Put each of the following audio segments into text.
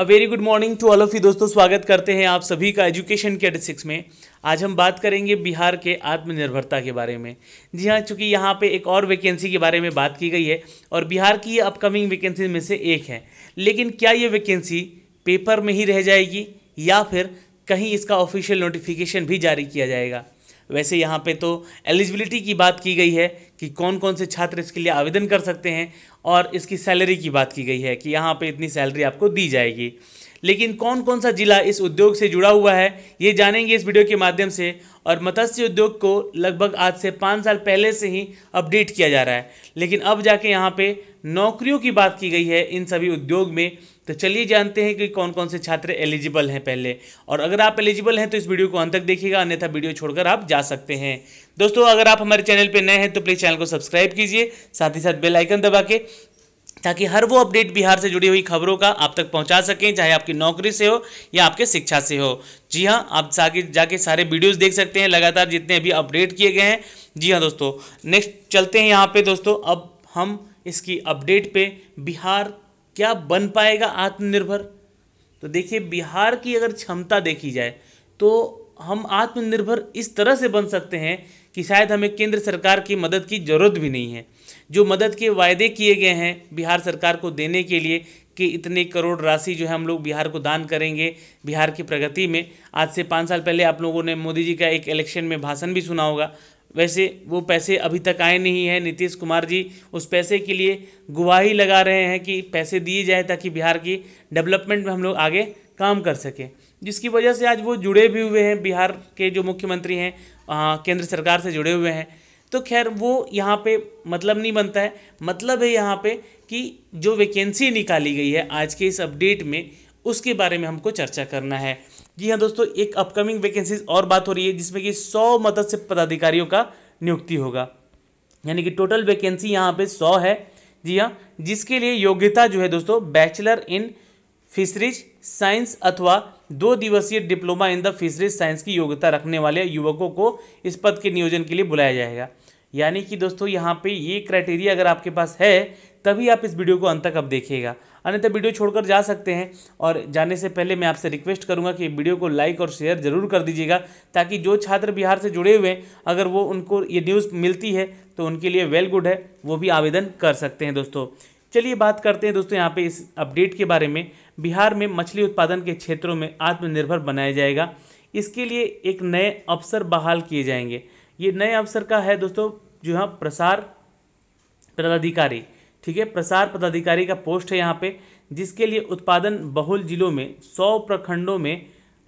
a very good morning to all of you दोस्तों स्वागत करते हैं आप सभी का एजुकेशन के सिक्स में आज हम बात करेंगे बिहार के आत्मनिर्भरता के बारे में जी हाँ चूँकि यहाँ पे एक और वैकेंसी के बारे में बात की गई है और बिहार की ये अपकमिंग वैकेंसी में से एक है लेकिन क्या ये वैकेंसी पेपर में ही रह जाएगी या फिर कहीं इसका ऑफिशियल नोटिफिकेशन भी जारी किया जाएगा वैसे यहाँ पे तो एलिजिबिलिटी की बात की गई है कि कौन कौन से छात्र इसके लिए आवेदन कर सकते हैं और इसकी सैलरी की बात की गई है कि यहाँ पे इतनी सैलरी आपको दी जाएगी लेकिन कौन कौन सा जिला इस उद्योग से जुड़ा हुआ है ये जानेंगे इस वीडियो के माध्यम से और मत्स्य उद्योग को लगभग आज से पाँच साल पहले से ही अपडेट किया जा रहा है लेकिन अब जाके यहाँ पे नौकरियों की बात की गई है इन सभी उद्योग में तो चलिए जानते हैं कि कौन कौन से छात्र एलिजिबल हैं पहले और अगर आप एलिजिबल हैं तो इस वीडियो को अंत तक देखिएगा अन्यथा वीडियो छोड़कर आप जा सकते हैं दोस्तों अगर आप हमारे चैनल पर नए हैं तो प्लीज़ चैनल को सब्सक्राइब कीजिए साथ ही साथ बेल आइकन दबा के ताकि हर वो अपडेट बिहार से जुड़ी हुई खबरों का आप तक पहुंचा सकें चाहे आपकी नौकरी से हो या आपके शिक्षा से हो जी हाँ आप जाके जाके सारे वीडियोस देख सकते हैं लगातार जितने अभी अपडेट किए गए हैं जी हाँ दोस्तों नेक्स्ट चलते हैं यहाँ पे दोस्तों अब हम इसकी अपडेट पे बिहार क्या बन पाएगा आत्मनिर्भर तो देखिए बिहार की अगर क्षमता देखी जाए तो हम आत्मनिर्भर इस तरह से बन सकते हैं कि शायद हमें केंद्र सरकार की मदद की ज़रूरत भी नहीं है जो मदद के वायदे किए गए हैं बिहार सरकार को देने के लिए कि इतने करोड़ राशि जो है हम लोग बिहार को दान करेंगे बिहार की प्रगति में आज से पाँच साल पहले आप लोगों ने मोदी जी का एक इलेक्शन में भाषण भी सुना होगा वैसे वो पैसे अभी तक आए नहीं हैं नीतीश कुमार जी उस पैसे के लिए गुवाही लगा रहे हैं कि पैसे दिए जाए ताकि बिहार की डेवलपमेंट में हम लोग आगे काम कर सकें जिसकी वजह से आज वो जुड़े भी हुए हैं बिहार के जो मुख्यमंत्री हैं केंद्र सरकार से जुड़े हुए हैं तो खैर वो यहाँ पे मतलब नहीं बनता है मतलब है यहाँ पे कि जो वैकेंसी निकाली गई है आज के इस अपडेट में उसके बारे में हमको चर्चा करना है जी हाँ दोस्तों एक अपकमिंग वैकेंसीज और बात हो रही है जिसमें कि सौ मदस्य पदाधिकारियों का नियुक्ति होगा यानी कि टोटल वैकेंसी यहाँ पे सौ है जी हाँ जिसके लिए योग्यता जो है दोस्तों बैचलर इन फिशरीज साइंस अथवा दो दिवसीय diploma in the fisheries science की योग्यता रखने वाले युवकों को इस पद के नियोजन के लिए बुलाया जाएगा यानी कि दोस्तों यहाँ पे ये क्राइटेरिया अगर आपके पास है तभी आप इस वीडियो को अंत तक अब देखिएगा अन्यथा वीडियो छोड़कर जा सकते हैं और जाने से पहले मैं आपसे रिक्वेस्ट करूँगा कि वीडियो को लाइक और शेयर जरूर कर दीजिएगा ताकि जो छात्र बिहार से जुड़े हुए हैं अगर वो उनको ये न्यूज़ मिलती है तो उनके लिए वेल गुड है वो भी आवेदन कर सकते हैं दोस्तों चलिए बात करते हैं दोस्तों यहाँ पे इस अपडेट के बारे में बिहार में मछली उत्पादन के क्षेत्रों में आत्मनिर्भर बनाया जाएगा इसके लिए एक नए अवसर बहाल किए जाएंगे ये नए अवसर का है दोस्तों जो यहाँ प्रसार पदाधिकारी ठीक है प्रसार पदाधिकारी का पोस्ट है यहाँ पे जिसके लिए उत्पादन बहुल जिलों में सौ प्रखंडों में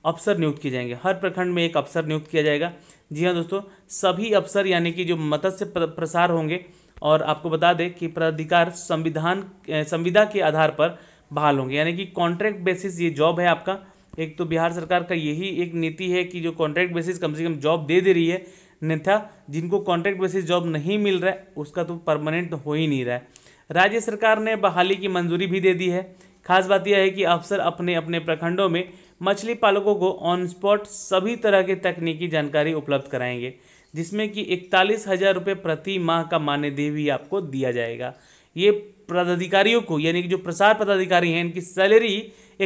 अफसर नियुक्त किए जाएंगे हर प्रखंड में एक अफसर नियुक्त किया जाएगा जी हाँ दोस्तों सभी अफसर यानी कि जो मत्स्य प्रसार होंगे और आपको बता दें कि प्राधिकार संविधान संविधा के आधार पर बहाल होंगे यानी कि कॉन्ट्रैक्ट बेसिस ये जॉब है आपका एक तो बिहार सरकार का यही एक नीति है कि जो कॉन्ट्रैक्ट बेसिस कम से कम जॉब दे दे रही है अन्यथा जिनको कॉन्ट्रैक्ट बेसिस जॉब नहीं मिल रहा है उसका तो परमानेंट तो हो ही नहीं रहा है राज्य सरकार ने बहाली की मंजूरी भी दे दी है खास बात यह है कि अफसर अपने अपने प्रखंडों में मछली पालकों को ऑन स्पॉट सभी तरह के तकनीकी जानकारी उपलब्ध कराएंगे जिसमें कि इकतालीस हज़ार रुपये प्रति माह का मानदेय भी आपको दिया जाएगा ये पदाधिकारियों को यानी कि जो प्रसार पदाधिकारी हैं इनकी सैलरी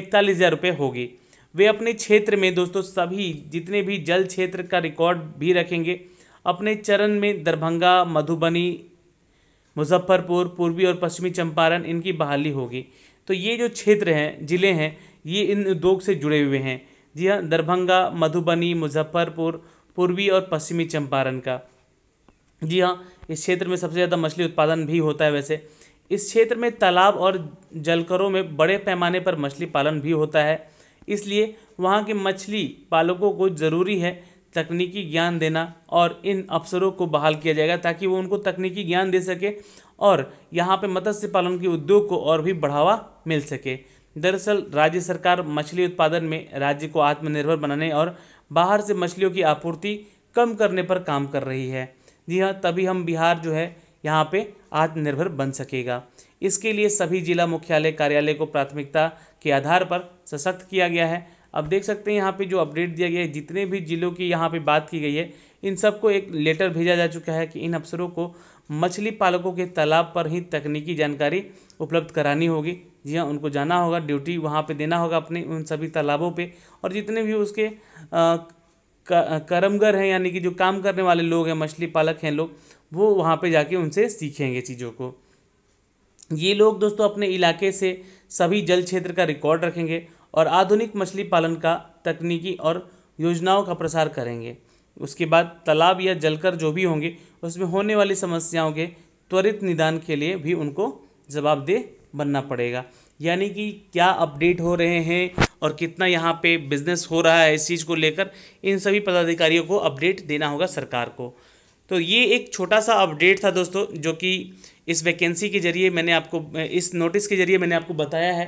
इकतालीस हज़ार रुपये होगी वे अपने क्षेत्र में दोस्तों सभी जितने भी जल क्षेत्र का रिकॉर्ड भी रखेंगे अपने चरण में दरभंगा मधुबनी मुजफ्फरपुर पूर्वी और पश्चिमी चंपारण इनकी बहाली होगी तो ये जो क्षेत्र हैं ज़िले हैं ये इन उद्योग से जुड़े हुए हैं जी हाँ दरभंगा मधुबनी मुजफ्फरपुर पूर्वी और पश्चिमी चंपारण का जी हाँ इस क्षेत्र में सबसे ज़्यादा मछली उत्पादन भी होता है वैसे इस क्षेत्र में तालाब और जलकरों में बड़े पैमाने पर मछली पालन भी होता है इसलिए वहाँ के मछली पालकों को ज़रूरी है तकनीकी ज्ञान देना और इन अफसरों को बहाल किया जाएगा ताकि वो उनको तकनीकी ज्ञान दे सके और यहाँ पे मत्स्य पालन के उद्योग को और भी बढ़ावा मिल सके दरअसल राज्य सरकार मछली उत्पादन में राज्य को आत्मनिर्भर बनाने और बाहर से मछलियों की आपूर्ति कम करने पर काम कर रही है जी हाँ तभी हम बिहार जो है यहाँ पे आत्मनिर्भर बन सकेगा इसके लिए सभी जिला मुख्यालय कार्यालय को प्राथमिकता के आधार पर सशक्त किया गया है अब देख सकते हैं यहाँ पे जो अपडेट दिया गया है जितने भी जिलों की यहाँ पे बात की गई है इन सबको एक लेटर भेजा जा चुका है कि इन अफसरों को मछली पालकों के तालाब पर ही तकनीकी जानकारी उपलब्ध करानी होगी जी हाँ उनको जाना होगा ड्यूटी वहाँ पे देना होगा अपने उन सभी तालाबों पे और जितने भी उसके आ, कर्मगर हैं यानी कि जो काम करने वाले लोग हैं मछली पालक हैं लोग वो वहाँ पे जाके उनसे सीखेंगे चीज़ों को ये लोग दोस्तों अपने इलाके से सभी जल क्षेत्र का रिकॉर्ड रखेंगे और आधुनिक मछली पालन का तकनीकी और योजनाओं का प्रसार करेंगे उसके बाद तालाब या जलकर जो भी होंगे उसमें होने वाली समस्याओं के त्वरित निदान के लिए भी उनको जवाबदेह बनना पड़ेगा यानी कि क्या अपडेट हो रहे हैं और कितना यहाँ पे बिजनेस हो रहा है इस चीज़ को लेकर इन सभी पदाधिकारियों को अपडेट देना होगा सरकार को तो ये एक छोटा सा अपडेट था दोस्तों जो कि इस वैकेंसी के जरिए मैंने आपको इस नोटिस के जरिए मैंने आपको बताया है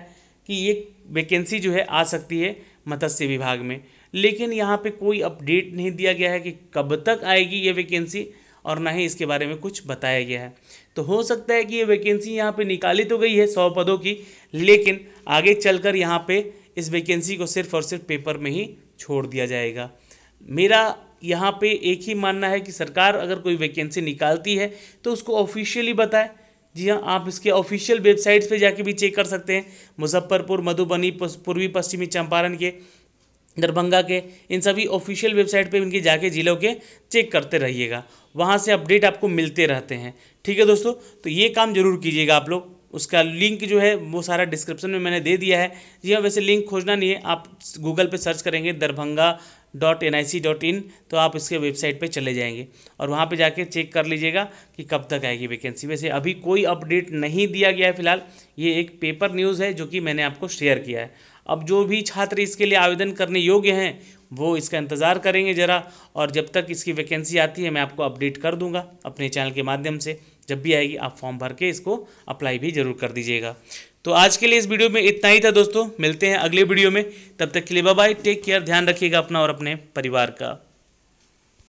कि ये वैकेंसी जो है आ सकती है मत्स्य विभाग में लेकिन यहाँ पे कोई अपडेट नहीं दिया गया है कि कब तक आएगी ये वैकेंसी और ना ही इसके बारे में कुछ बताया गया है तो हो सकता है कि ये वैकेंसी यहाँ पे निकाली तो गई है सौ पदों की लेकिन आगे चलकर यहाँ पर इस वैकेंसी को सिर्फ और सिर्फ पेपर में ही छोड़ दिया जाएगा मेरा यहाँ पे एक ही मानना है कि सरकार अगर कोई वैकेंसी निकालती है तो उसको ऑफिशियली बताए जी हाँ आप इसके ऑफिशियल वेबसाइट्स पे जाके भी चेक कर सकते हैं मुजफ्फरपुर मधुबनी पूर्वी पश्चिमी चंपारण के दरभंगा के इन सभी ऑफिशियल वेबसाइट पे इनके जाके ज़िलों के चेक करते रहिएगा वहाँ से अपडेट आपको मिलते रहते हैं ठीक है दोस्तों तो ये काम ज़रूर कीजिएगा आप लोग उसका लिंक जो है वो सारा डिस्क्रिप्शन में मैंने दे दिया है जी हाँ वैसे लिंक खोजना नहीं है आप गूगल पे सर्च करेंगे Darbhanga dot N I C dot in तो आप इसके वेबसाइट पे चले जाएंगे और वहाँ पे जाके चेक कर लीजिएगा कि कब तक आएगी वैकेंसी वैसे अभी कोई अपडेट नहीं दिया गया है फिलहाल ये एक पेपर न्यूज़ है जो कि मैंने आपको शेयर किया है अब जो भी छात्र इसके लिए आवेदन करने योग्य हैं वो इसका इंतज़ार करेंगे ज़रा और जब तक इसकी वैकेंसी आती है मैं आपको अपडेट कर दूंगा अपने चैनल के माध्यम से जब भी आएगी आप फॉर्म भर के इसको अप्लाई भी ज़रूर कर दीजिएगा तो आज के लिए इस वीडियो में इतना ही था दोस्तों मिलते हैं अगले वीडियो में तब तक के लिए बाय टेक केयर ध्यान रखिएगा अपना और अपने परिवार का